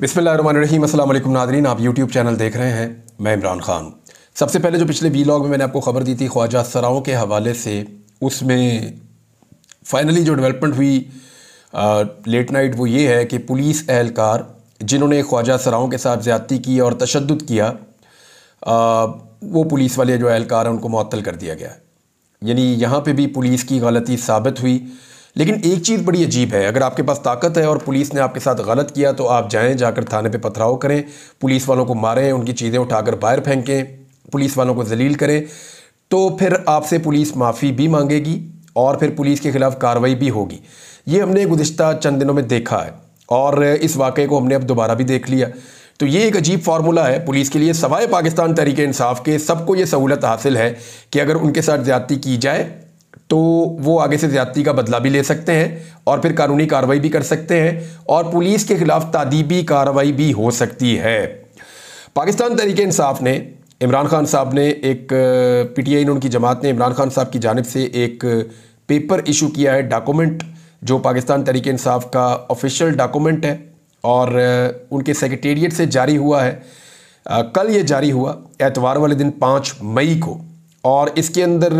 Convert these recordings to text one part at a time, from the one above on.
बिसमीम अल्लाम नादरीन आप यूट्यूब चैनल देख रहे हैं मैं इमरान खान सबसे पहले जो पिछले लॉग में मैंने आपको ख़बर दी थी ख्वाजा सराओं के हवाले से उसमें फ़ाइनली जो डेवलपमेंट हुई आ, लेट नाइट वो ये है कि पुलिस एहलकार जिन्होंने ख्वाजा सराओं के साथ ज़्यादती की और तशद किया आ, वो पुलिस वाले जो एहलकार हैं उनको मअतल कर दिया गया यानी यहाँ पर भी पुलिस की गलती साबित हुई लेकिन हम्म। एक चीज़ बड़ी अजीब है अगर आपके पास ताकत है और पुलिस ने आपके साथ गलत किया तो आप जाएं जाकर थाने पे पथराव करें पुलिस वालों को मारें उनकी चीज़ें उठाकर बाहर फेंकें पुलिस वालों को जलील करें तो फिर आपसे पुलिस माफ़ी भी मांगेगी और फिर पुलिस के ख़िलाफ़ कार्रवाई भी होगी ये हमने गुज्त चंद दिनों में देखा है और इस वाक़े को हमने अब दोबारा भी देख लिया तो ये एक अजीब फार्मूला है पुलिस के लिए सवाए पाकिस्तान तरीके इंसाफ के सबको ये सहूलत हासिल है कि अगर उनके साथ ज्यादती की जाए तो वो आगे से ज़्यादती का बदला भी ले सकते हैं और फिर कानूनी कार्रवाई भी कर सकते हैं और पुलिस के ख़िलाफ़ तादीबी कार्रवाई भी हो सकती है पाकिस्तान तरीके इंसाफ ने इमरान खान साहब ने एक पी टी आई ने उनकी जमात ने इमरान खान साहब की जानब से एक पेपर इशू किया है डॉक्यूमेंट जो पाकिस्तान तहरीक इंसाफ का ऑफिशियल डॉक्यूमेंट है और उनके सेक्रटेरिएट से जारी हुआ है आ, कल ये जारी हुआ एतवार वाले दिन पाँच मई को और इसके अंदर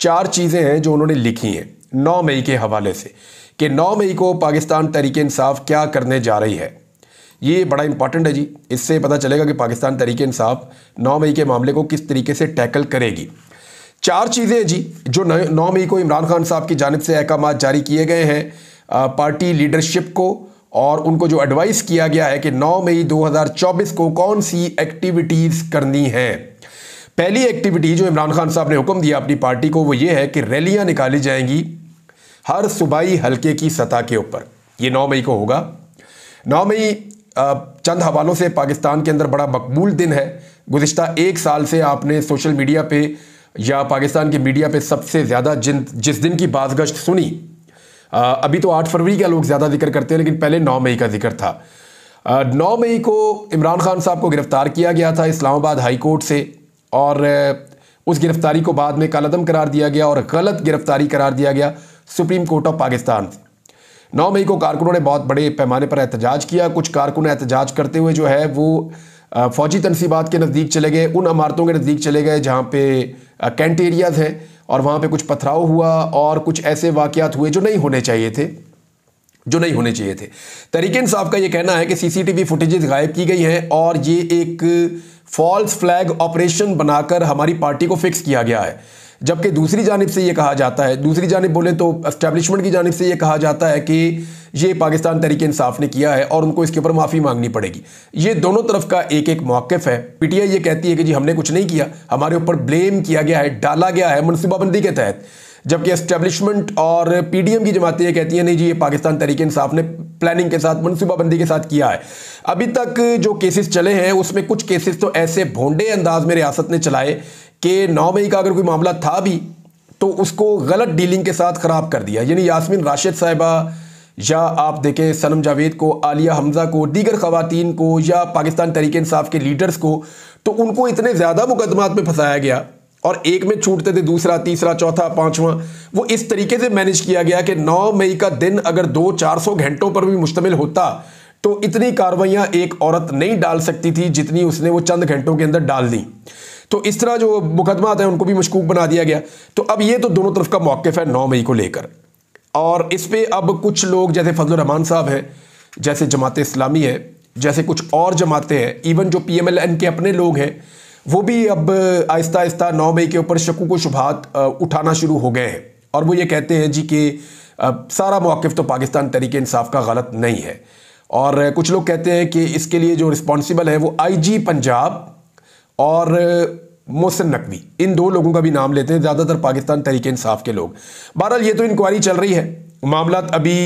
चार चीज़ें हैं जो उन्होंने लिखी हैं नौ मई के हवाले से कि नौ मई को पाकिस्तान तरीके इंसाफ क्या करने जा रही है ये बड़ा इंपॉर्टेंट है जी इससे पता चलेगा कि पाकिस्तान तरीके इंसाफ नौ मई के मामले को किस तरीके से टैकल करेगी चार चीज़ें जी जो नौ मई को इमरान खान साहब की जानब से अहकाम जारी किए गए हैं पार्टी लीडरशिप को और उनको जो एडवाइस किया गया है कि 9 मई 2024 को कौन सी एक्टिविटीज़ करनी है पहली एक्टिविटी जो इमरान खान साहब ने हुक्म दिया अपनी पार्टी को वो ये है कि रैलियां निकाली जाएंगी हर सूबाई हलके की सतह के ऊपर ये नौ मई को होगा नौ मई चंद हवालों से पाकिस्तान के अंदर बड़ा मकबूल दिन है गुज्त एक साल से आपने सोशल मीडिया पे या पाकिस्तान के मीडिया पे सबसे ज़्यादा जिन जिस दिन की बाजगश्त सुनी अभी तो आठ फरवरी का लोग ज़्यादा जिक्र करते हैं लेकिन पहले नौ मई का जिक्र था नौ मई को इमरान खान साहब को गिरफ्तार किया गया था इस्लामाबाद हाई कोर्ट से और उस गिरफ्तारी को बाद में कालदम करार दिया गया और गलत गिरफ्तारी करार दिया गया सुप्रीम कोर्ट ऑफ पाकिस्तान से नौ मई को कारकुनों ने बहुत बड़े पैमाने पर एहतजाज किया कुछ कारकुन एहतजाज करते हुए जो है वो फौजी तनसीबात के नज़दीक चले गए उन इमारतों के नज़दीक चले गए जहाँ पे कैंट एरियाज़ हैं और वहाँ पे कुछ पथराव हुआ और कुछ ऐसे वाक़ात हुए जो नहीं होने चाहिए थे जो नहीं होने चाहिए थे तरीके साहब का ये कहना है कि सीसीटीवी फुटेजेस गायब की गई हैं और ये एक फॉल्स फ्लैग ऑपरेशन बनाकर हमारी पार्टी को फिक्स किया गया है जबकि दूसरी जानब से ये कहा जाता है दूसरी जानब बोले तो इस्टेब्लिशमेंट की जानब से ये कहा जाता है कि ये पाकिस्तान तरीके इंसाफ ने किया है और उनको इसके ऊपर माफ़ी मांगनी पड़ेगी ये दोनों तरफ का एक एक मौक़ है पीटीआई ये कहती है कि जी हमने कुछ नहीं किया हमारे ऊपर ब्लेम किया गया है डाला गया है मनसूबाबंदी के तहत जबकि एस्टेब्लिशमेंट और पीडीएम की जमातें ये कहती हैं नहीं जी ये पाकिस्तान तरीके इंसाफ ने प्लानिंग के साथ मनसूबाबंदी के साथ किया है अभी तक जो केसेस चले हैं उसमें कुछ केसेस तो ऐसे भोंडे अंदाज में रियासत ने चलाए कि नौ मई का अगर कोई मामला था भी तो उसको गलत डीलिंग के साथ ख़राब कर दिया यानी यासमिन राशिद साहिबा या आप देखें सनम जावेद को आलिया हमज़ा को दीगर ख़वातीन को या पाकिस्तान तरीके इंसाफ के लीडर्स को तो उनको इतने ज़्यादा मुकदमात में फंसाया गया और एक में छूटते थे दूसरा तीसरा चौथा पांचवा वो इस तरीके से मैनेज किया गया कि 9 मई का दिन अगर दो चार सौ घंटों पर भी मुश्तमिल होता तो इतनी कार्रवाइयां एक औरत नहीं डाल सकती थी जितनी उसने वो चंद घंटों के अंदर डाल दी तो इस तरह जो मुकदमा आते हैं उनको भी मशकूक बना दिया गया तो अब ये तो दोनों तरफ का मौकफ है नौ मई को लेकर और इस पर अब कुछ लोग जैसे फजल रहमान साहब हैं जैसे जमात इस्लामी है जैसे कुछ और जमातें हैं इवन जो पी एम एल एन के अपने लोग हैं वो भी अब आहिस्ता आहिस्ता नौ मई के ऊपर शकु को शुभात उठाना शुरू हो गए हैं और वो ये कहते हैं जी कि सारा मौक़ तो पाकिस्तान तरीके इंसाफ का गलत नहीं है और कुछ लोग कहते हैं कि इसके लिए जो रिस्पॉन्सिबल है वो आईजी पंजाब और मोहसिन नकवी इन दो लोगों का भी नाम लेते हैं ज़्यादातर पाकिस्तान तरीके इंसाफ के लोग बहरहाल ये तो इंक्वायरी चल रही है मामला अभी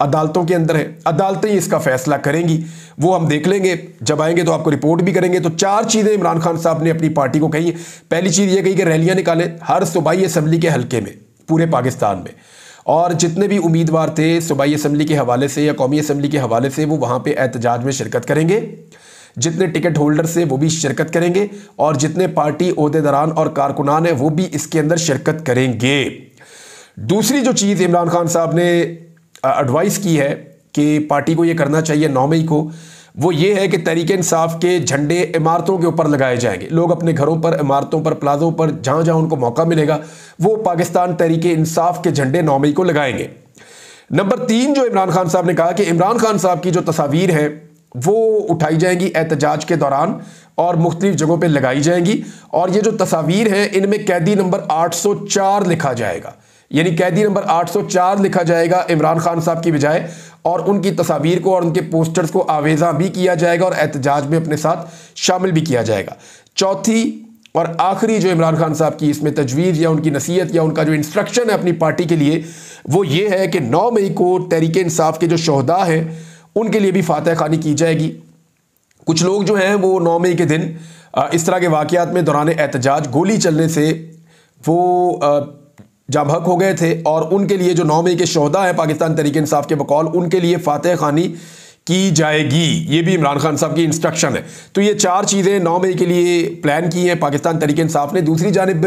अदालतों के अंदर है अदालतें इसका फैसला करेंगी वो हम देख लेंगे जब आएंगे तो आपको रिपोर्ट भी करेंगे तो चार चीज़ें इमरान खान साहब ने अपनी पार्टी को कही पहली चीज़ ये कही कि रैलियाँ निकालें हर सूबाई असम्बली के हल्के में पूरे पाकिस्तान में और जितने भी उम्मीदवार थे सूबाई असम्बली के हवाले से या कौमी असम्बली के हवाले से वो वहाँ पर एहतजाज में शिरकत करेंगे जितने टिकट होल्डर से वो भी शिरकत करेंगे और जितने पार्टी अहदेदारान और कारकुनान हैं वो भी इसके अंदर शिरकत करेंगे दूसरी जो चीज़ इमरान खान साहब ने एडवाइस की है कि पार्टी को ये करना चाहिए नौ मई को वो ये है कि तहरीक इंसाफ के झंडे इमारतों के ऊपर लगाए जाएंगे लोग अपने घरों पर इमारतों पर प्लाजों पर जहाँ जहाँ उनको मौका मिलेगा वो पाकिस्तान तहरीक इंसाफ के झंडे नौ मई को लगाएंगे नंबर तीन जो इमरान खान साहब ने कहा कि इमरान खान साहब की जो तस्वीर है वो उठाई जाएंगी एहतजाज के दौरान और मुख्तलिफ जगहों पर लगाई जाएंगी और ये जो तस्वीर हैं इनमें कैदी नंबर चार लिखा जाएगा यानी कैदी नंबर 804 लिखा जाएगा इमरान खान साहब की बजाय और उनकी तस्वीर को और उनके पोस्टर्स को आवेजा भी किया जाएगा और एहतजाज में अपने साथ शामिल भी किया जाएगा चौथी और आखिरी जो इमरान खान साहब की इसमें तजवीज़ या उनकी नसीहत या उनका जो इंस्ट्रक्शन है अपनी पार्टी के लिए वो ये है कि नौ मई को तहरीक इंसाफ के जो शहदा हैं उनके लिए भी फातह खानी की जाएगी कुछ लोग जो हैं वो नौ मई के दिन इस तरह के वाकियात में दौरान एहतजाज गोली चलने से वो जामहक हो गए थे और उनके लिए जो नौ मई के शहदा हैं पाकिस्तान तरीक इंसाफ के बकौल उनके लिए फातह खानी की जाएगी ये भी इमरान खान साहब की इंस्ट्रक्शन है तो ये चार चीज़ें नौ मई के लिए प्लान की हैं पाकिस्तान तरीके इंसाफ ने दूसरी जानब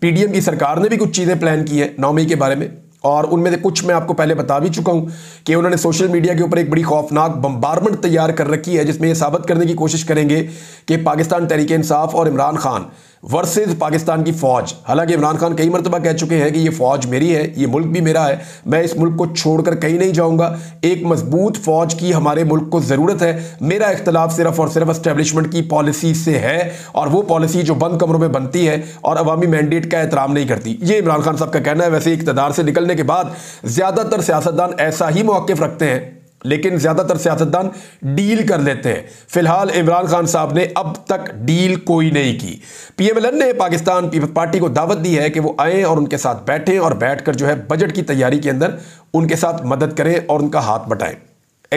पी डी एम की सरकार ने भी कुछ चीज़ें प्लान की हैं नौ मई के बारे में और उनमें से कुछ मैं आपको पहले बता भी चुका हूं कि उन्होंने सोशल मीडिया के ऊपर एक बड़ी खौफनाक बम्बारमेंट तैयार कर रखी है जिसमें यह साबित करने की कोशिश करेंगे कि पाकिस्तान तहरीक इंसाफ और इमरान खान वर्सेज़ पाकिस्तान की फ़ौज हालांकि इमरान खान कई मरतबा कह चुके हैं कि ये फ़ौज मेरी है ये मुल्क भी मेरा है मैं इस मुल्क को छोड़कर कहीं नहीं जाऊंगा एक मजबूत फ़ौज की हमारे मुल्क को ज़रूरत है मेरा इख्तलाफ सिर्फ और सिर्फ एस्टेब्लिशमेंट की पॉलिसी से है और वो पॉलिसी जो बंद कमरों में बनती है और अवामी मैंडेट का एहतराम नहीं करती ये इमरान खान साहब का कहना है वैसे इकतदार से निकलने के बाद ज़्यादातर सियासतदान ऐसा ही मौक़ रखते हैं लेकिन ज़्यादातर सियासतदान डील कर लेते हैं फिलहाल इमरान खान साहब ने अब तक डील कोई नहीं की पीएमएलएन ने पाकिस्तान पीपल्स पार्टी को दावत दी है कि वो आए और उनके साथ बैठें और बैठकर जो है बजट की तैयारी के अंदर उनके साथ मदद करें और उनका हाथ बटाएं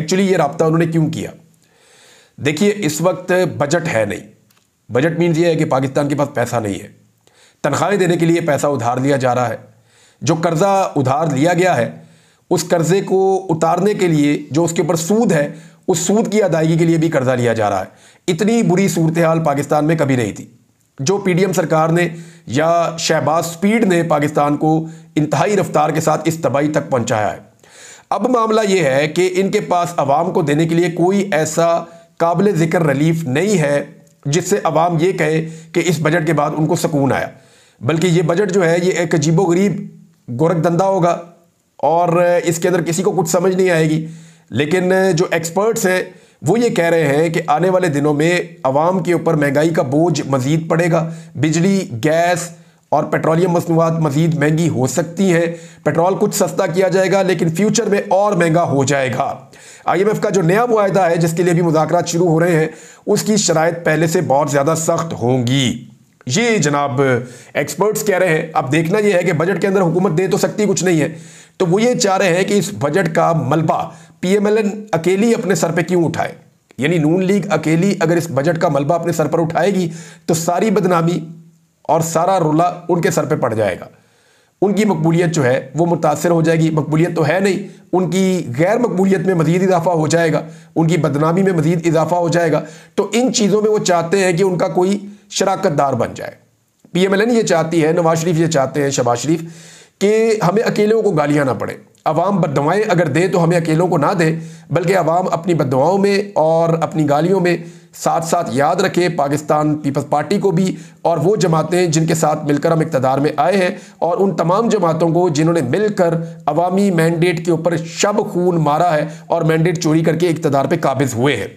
एक्चुअली ये रबता उन्होंने क्यों किया देखिए इस वक्त बजट है नहीं बजट मीन्स ये है कि पाकिस्तान के पास पैसा नहीं है तनख्वाहें देने के लिए पैसा उधार लिया जा रहा है जो कर्ज़ा उधार लिया गया है उस कर्ज़े को उतारने के लिए जो उसके ऊपर सूद है उस सूद की अदायगी के लिए भी कर्ज़ा लिया जा रहा है इतनी बुरी सूरत हाल पाकिस्तान में कभी नहीं थी जो पीडीएम सरकार ने या शहबाज स्पीड ने पाकिस्तान को इंतहाई रफ्तार के साथ इस तबाही तक पहुंचाया है अब मामला यह है कि इनके पास आवाम को देने के लिए कोई ऐसा काबिल ज़िक्र रिलीफ नहीं है जिससे अवाम ये कहे कि इस बजट के बाद उनको सुकून आया बल्कि ये बजट जो है ये एक अजीबो गरीब गोरखधंधा होगा और इसके अंदर किसी को कुछ समझ नहीं आएगी लेकिन जो एक्सपर्ट्स हैं वो ये कह रहे हैं कि आने वाले दिनों में आवाम के ऊपर महंगाई का बोझ मज़ीद पड़ेगा बिजली गैस और पेट्रोलियम मसनूआत मज़ीद महंगी हो सकती हैं पेट्रोल कुछ सस्ता किया जाएगा लेकिन फ्यूचर में और महंगा हो जाएगा आईएमएफ का जो नया माहा है जिसके लिए भी मुजाकर शुरू हो रहे हैं उसकी शराय पहले से बहुत ज़्यादा सख्त होंगी ये जनाब एक्सपर्ट्स कह रहे हैं अब देखना यह है कि बजट के अंदर हुकूमत दे तो सकती कुछ नहीं है तो वो ये चाह रहे हैं कि इस बजट का मलबा पीएमएलएन अकेली अपने सर पे क्यों उठाए यानी नून लीग अकेली अगर इस बजट का मलबा अपने सर पर उठाएगी तो सारी बदनामी और सारा रुला उनके सर पे पड़ जाएगा उनकी मकबूलियत जो है वो मुतासर हो जाएगी मकबूलियत तो है नहीं उनकी गैर मकबूलियत में मजीद इजाफा हो जाएगा उनकी बदनामी में मजीद इजाफा हो जाएगा तो इन चीज़ों में वो चाहते हैं कि उनका कोई शराकत दार बन जाए पी एम एल एन ये चाहती है नवाज शरीफ ये चाहते हैं शबाज शरीफ कि हमें अकेलों को गालियाँ ना पड़े अवाम बदवाएँ अगर दे तो हमें अकेलों को ना दे बल्कि अवाम अपनी बदवाओं में और अपनी गालियों में साथ साथ याद रखें पाकिस्तान पीपल्स पार्टी को भी और वो जमातें जिनके साथ मिलकर हम इकतदार में आए हैं और उन तमाम जमातों को जिन्होंने मिलकर अवामी मैंडेट के ऊपर शब खून मारा है और मैंडेट चोरी करके इकतदार पर काबिज़ हुए हैं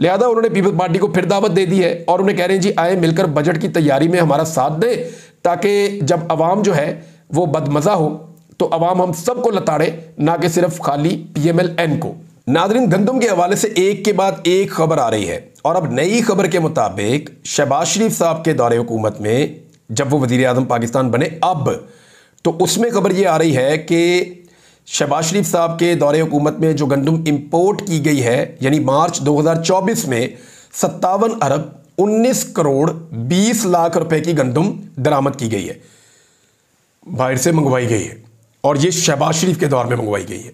लिहाजा उन्होंने पीपल्स पार्टी को फिर दावत दे दी है और उन्हें कह रहे हैं जी आए मिलकर बजट की तैयारी में हमारा साथ दें ताकि जब आवाम जो है वो बदमज़ा हो तो अवाम हम सबको लताड़े ना कि सिर्फ खाली पी एम एल एन को नादरीन गंदम के हवाले से एक के बाद एक खबर आ रही है और अब नई खबर के मुताबिक शहबाज शरीफ साहब के दौरे हुकूमत में जब वो वजीर अजम पाकिस्तान बने अब तो उसमें खबर ये आ रही है कि शहबाज शरीफ साहब के दौरे हुकूमत में जो गंदम इम्पोर्ट की गई है यानी मार्च 2024 में सत्तावन अरब 19 करोड़ 20 लाख रुपए की गंदम दरामद की गई है बाहर से मंगवाई गई है और ये शहबाज शरीफ के दौर में मंगवाई गई है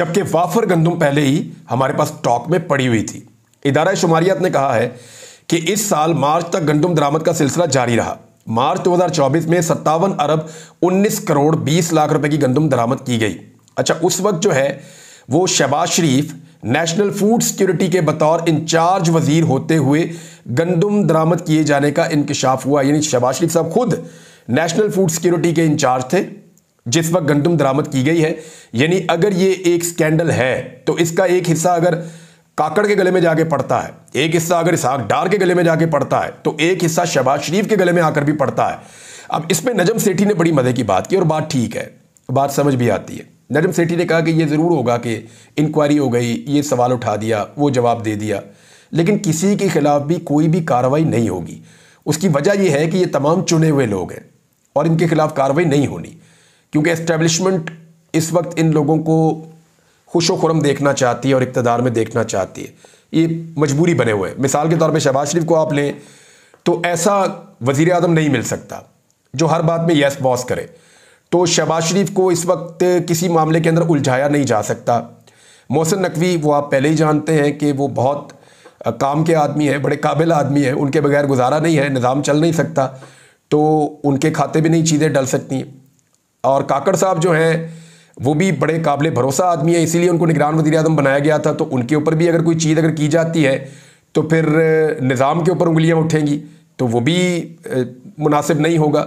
जबकि वाफर गंदम पहले ही हमारे पास स्टॉक में पड़ी हुई थी इदारा शुमारियात ने कहा है कि इस साल मार्च तक गंदम दरामद का सिलसिला जारी रहा मार्च 2024 में सत्तावन अरब 19 करोड़ 20 लाख रुपए की गंदम दरामद की गई अच्छा उस वक्त जो है वो Shehbaz Sharif national food security के बतौर इंचार्ज वजीर होते हुए गंदम दरामद किए जाने का इंकशाफ हुआ यानी शहबाज शरीफ साहब खुद नेशनल फूड सिक्योरिटी के इंचार्ज थे जिस वक्त गंदम दरामद की गई है यानी अगर ये एक स्कैंडल है तो इसका एक हिस्सा अगर काकड़ के गले में जाके पड़ता है एक हिस्सा अगर इसहाक डार के गले में जाके पड़ता है तो एक हिस्सा शहबाज शरीफ के गले में आकर भी पड़ता है अब इस पर नजम सेठी ने बड़ी मज़े की बात की और बात ठीक है बात समझ भी आती है नजम सेठी ने कहा कि ये ज़रूर होगा कि इंक्वायरी हो गई ये सवाल उठा दिया वो जवाब दे दिया लेकिन किसी के खिलाफ भी कोई भी कार्रवाई नहीं होगी उसकी वजह यह है कि ये तमाम चुने हुए लोग हैं और इनके खिलाफ कार्रवाई नहीं होनी क्योंकि एस्टेब्लिशमेंट इस वक्त इन लोगों को खुशो खुरम देखना चाहती है और इकतदार में देखना चाहती है ये मजबूरी बने हुए हैं मिसाल के तौर पर शहबाज शरीफ को आप लें तो ऐसा वज़ी अजम नहीं मिल सकता जो हर बात में यस बॉस करे तो शहबाज शरीफ को इस वक्त किसी मामले के अंदर उलझाया नहीं जा सकता मोहसिन नकवी वो आप पहले ही जानते हैं कि वो बहुत काम के आदमी हैं बड़े काबिल आदमी हैं उनके बगैर गुजारा नहीं है निज़ाम चल नहीं सकता तो उनके खाते भी नई चीज़ें डल सकती हैं और काकड़ साहब जो हैं वो भी बड़े काबिल भरोसा आदमी है इसीलिए उनको निगरान वजी अजम बनाया गया था तो उनके ऊपर भी अगर कोई चीज़ अगर की जाती है तो फिर निज़ाम के ऊपर उंगलियाँ उठेंगी तो वो भी मुनासिब नहीं होगा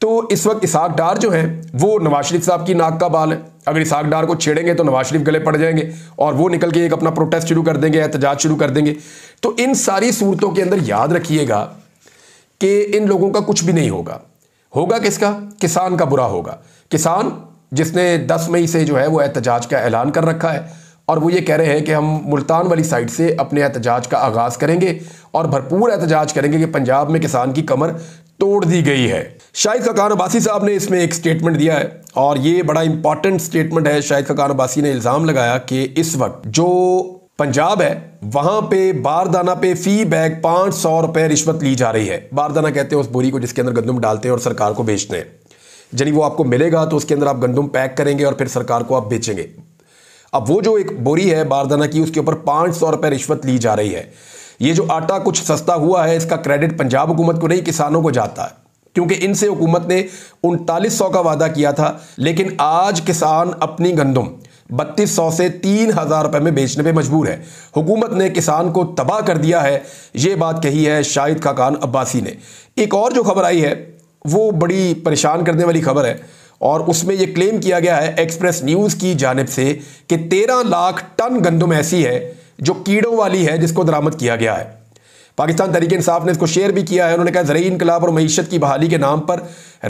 तो इस वक्त इसाक डार जो हैं वो नवाज शरीफ साहब की नाक का बाल है अगर इसाक डार को छेड़ेंगे तो नवाज शरीफ गले पड़ जाएंगे और वो निकल के एक अपना प्रोटेस्ट शुरू कर देंगे एहतजाज शुरू कर देंगे तो इन सारी सूरतों के अंदर याद रखिएगा कि इन लोगों का कुछ भी नहीं होगा होगा किसका किसान का बुरा होगा किसान जिसने 10 मई से जो है वो एहतजाज का ऐलान कर रखा है और वो ये कह रहे हैं कि हम मुल्तान वाली साइड से अपने एहतजाज का आगाज़ करेंगे और भरपूर एहतजाज करेंगे कि पंजाब में किसान की कमर तोड़ दी गई है शाहिद खकान अब्बासी साहब ने इसमें एक स्टेटमेंट दिया है और ये बड़ा इंपॉर्टेंट स्टेटमेंट है शाहिद खकान अब्बासी ने इल्ज़ाम लगाया कि इस वक्त जो पंजाब है वहां पे बारदाना पे फी बैग पांच सौ रुपए रिश्वत ली जा रही है बारदाना कहते हैं उस बोरी को जिसके अंदर गंदम डालते हैं और सरकार को बेचते हैं यानी वो आपको मिलेगा तो उसके अंदर आप गंदम पैक करेंगे और फिर सरकार को आप बेचेंगे अब वो जो एक बोरी है बारदाना की उसके ऊपर पांच सौ रुपए रिश्वत ली जा रही है ये जो आटा कुछ सस्ता हुआ है इसका क्रेडिट पंजाब हुकूमत को नहीं किसानों को जाता है क्योंकि इनसे हुकूमत ने उनतालीस सौ का वादा किया था लेकिन आज किसान अपनी गंदम बत्तीस सौ से तीन हज़ार रुपए में बेचने पर मजबूर है हुकूमत ने किसान को तबाह कर दिया है ये बात कही है शाहिद खाकान अब्बासी ने एक और जो खबर आई है वो बड़ी परेशान करने वाली खबर है और उसमें यह क्लेम किया गया है एक्सप्रेस न्यूज़ की जानब से कि तेरह लाख टन गंदम ऐसी है जो कीड़ों वाली है जिसको दरामद किया गया है पाकिस्तान तरीके इंसाफ ने इसको शेयर भी किया है उन्होंने कहा जरिए इनकलाब और मीशत की बहाली के नाम पर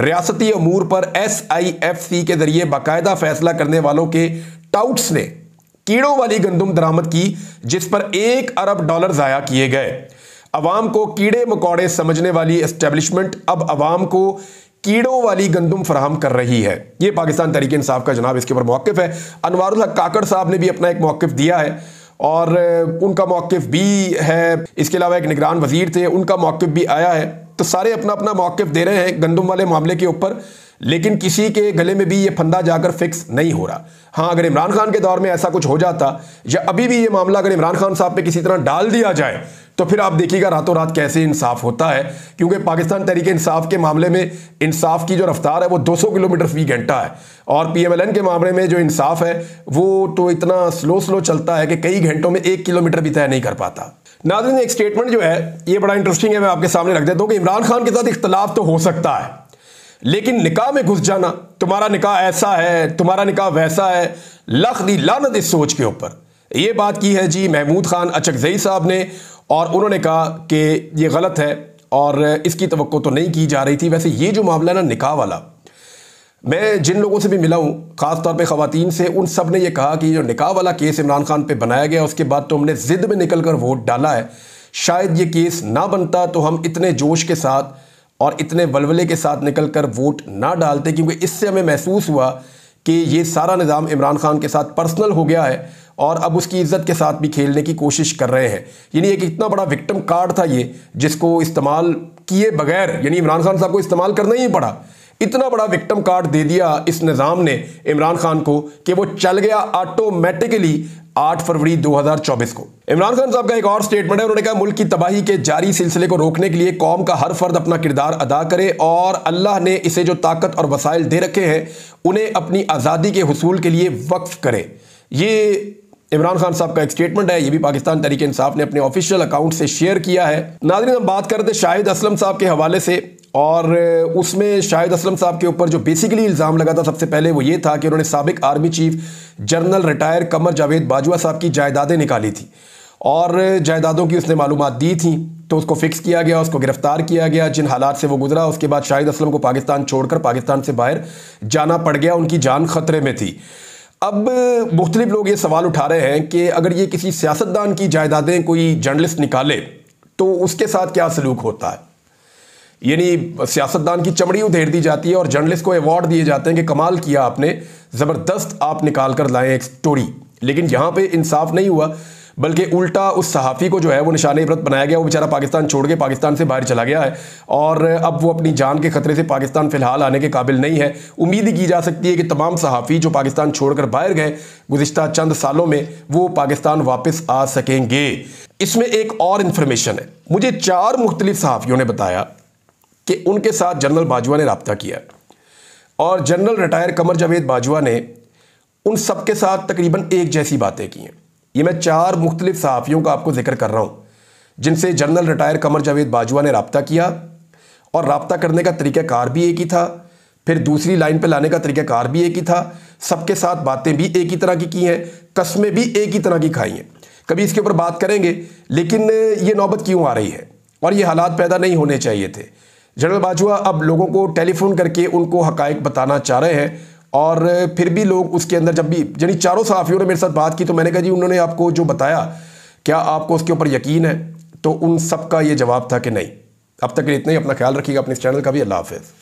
रियासती अमूर पर एस आई एफ सी के जरिए बाकायदा फैसला करने वालों के टाउट्स ने कीड़ों वाली गंदुम दरामद की जिस पर एक अरब डॉलर ज़ाया किए गए अवाम को कीड़े मकौड़े समझने वाली एस्टेब्लिशमेंट अब अवाम को कीड़ों वाली गंदम फराहम कर रही है यह पाकिस्तान तरीके इंसाफ का जनाब इसके ऊपर मौकफ है अनवर हक काकड़ साहब ने भी अपना एक मौकफ दिया है और उनका मौकफ भी है इसके अलावा एक निगरान वजीर थे उनका मौकफ भी आया है तो सारे अपना अपना मौकफ दे रहे हैं गंदम वाले मामले के ऊपर लेकिन किसी के गले में भी ये फंदा जाकर फिक्स नहीं हो रहा हाँ अगर इमरान खान के दौर में ऐसा कुछ हो जाता या अभी भी ये मामला अगर इमरान खान साहब पे किसी तरह डाल दिया जाए तो फिर आप देखिएगा रातों रात कैसे इंसाफ होता है क्योंकि पाकिस्तान तरीके इंसाफ के मामले में इंसाफ की जो रफ्तार है वो 200 किलोमीटर फी घंटा है और पीएमएलएन के मामले में जो इंसाफ है वो तो इतना स्लो स्लो चलता है कि कई घंटों में एक किलोमीटर भी तय नहीं कर पाता नाजन एक स्टेटमेंट जो है ये बड़ा इंटरेस्टिंग है मैं आपके सामने रख देता हूँ कि इमरान खान के साथ इख्तलाफ तो हो सकता है लेकिन निकाह में घुस जाना तुम्हारा निकाह ऐसा है तुम्हारा निकाह वैसा है लख दी लानत इस सोच के ऊपर ये बात की है जी महमूद खान अचकजई साहब ने और उन्होंने कहा कि ये गलत है और इसकी तो तो नहीं की जा रही थी वैसे ये जो मामला है ना निकाह वाला मैं जिन लोगों से भी मिला हूँ ख़ासतौर पर ख़वान से उन सब ने यह कहा कि जो निकाह वाला केस इमरान खान पर बनाया गया उसके बाद तो हमने ज़िद में निकल कर वोट डाला है शायद ये केस ना बनता तो हम इतने जोश के साथ और इतने वलवले के साथ निकल कर वोट ना डालते क्योंकि इससे हमें महसूस हुआ कि ये सारा निज़ाम इमरान खान के साथ पर्सनल हो गया है और अब उसकी इज़्ज़त के साथ भी खेलने की कोशिश कर रहे हैं यानी एक इतना बड़ा विक्टम कार्ड था ये जिसको इस्तेमाल किए बगैर यानी इमरान खान साहब को इस्तेमाल करना ही पड़ा इतना बड़ा विक्टम कार्ड दे दिया इस निज़ाम ने इमरान खान को कि वो चल गया ऑटोमेटिकली 8 फरवरी 2024 को इमरान खान साहब का एक और स्टेटमेंट है उन्होंने कहा मुल्क की तबाही के जारी सिलसिले को रोकने के लिए कौम का हर फर्द अपना किरदार अदा करे और अल्लाह ने इसे जो ताकत और वसाइल दे रखे हैं उन्हें अपनी आज़ादी के हसूल के लिए वक्फ करे ये इमरान खान साहब का एक स्टेटमेंट है ये भी पाकिस्तान तरीके इंसाफ ने अपने ऑफिशियल अकाउंट से शेयर किया है नाजरीन हम बात करते शाहिद असलम साहब के हवाले से और उसमें शाहिद असलम साहब के ऊपर जो बेसिकली इल्ज़ाम लगा था सबसे पहले वो ये था कि उन्होंने सबक army chief general retire Qamar Javed Bajwa साहब की जायदादें निकाली थी और जायदादों की उसने मालूम दी थी तो उसको फ़िक्स किया गया उसको गिरफ़्तार किया गया जिन हालात से वो गुजरा उसके बाद शाहिद असलम को पाकिस्तान छोड़कर पाकिस्तान से बाहर जाना पड़ गया उनकी जान ख़तरे में थी अब मुख्तलिफ लोग ये सवाल उठा रहे हैं कि अगर ये किसी सियासतदान की जायदादें कोई जर्नलिस्ट निकाले तो उसके साथ क्या सलूक होता है यानी सियासतदान की चमड़ी उधेड़ दी जाती है और जर्नलिस्ट को अवार्ड दिए जाते हैं कि कमाल किया आपने ज़बरदस्त आप निकाल कर लाए एक स्टोरी लेकिन यहाँ पर इंसाफ नहीं हुआ बल्कि उल्टा उस सहाफ़ी को जो है वो निशान इबरत बनाया गया वो बेचारा पाकिस्तान छोड़ के पाकिस्तान से बाहर चला गया है और अब वो अपनी जान के खतरे से पाकिस्तान फ़िलहाल आने के काबिल नहीं है उम्मीद ही की जा सकती है कि तमाम सहाफ़ी जो पाकिस्तान छोड़कर बाहर गए गुज्त चंद सालों में वो पाकिस्तान वापस आ सकेंगे इसमें एक और इन्फॉर्मेशन है मुझे चार मुख्तलिफ सहाफ़ियों ने बताया कि उनके साथ जनरल बाजवा ने रबता किया और जनरल रिटायर कमर जावेद बाजवा ने उन सब के साथ तकरीबन एक जैसी बातें की हैं ये मैं चार मुख्तलिफ सहाफ़ियों का आपको जिक्र कर रहा हूँ जिनसे जनरल रिटायर कमर जावेद बाजवा ने रबता किया और रबता करने का तरीक़ाकार भी एक ही था फिर दूसरी लाइन पर लाने का तरीक़ाकार भी एक ही था सबके साथ बातें भी एक ही तरह की की हैं कस्में भी एक ही तरह की खाई हैं कभी इसके ऊपर बात करेंगे लेकिन ये नौबत क्यों आ रही है और ये हालात पैदा नहीं होने चाहिए थे जनरल बाजवा अब लोगों को टेलीफोन करके उनको हकायक बताना चाह रहे हैं और फिर भी लोग उसके अंदर जब भी यानी चारों सहाफ़ियों ने मेरे साथ बात की तो मैंने कहा जी उन्होंने आपको जो बताया क्या आपको उसके ऊपर यकीन है तो उन सब का ये जवाब था कि नहीं अब तक इतना ही अपना ख्याल रखिएगा अपने इस चैनल का भी अल्लाह हाफिज़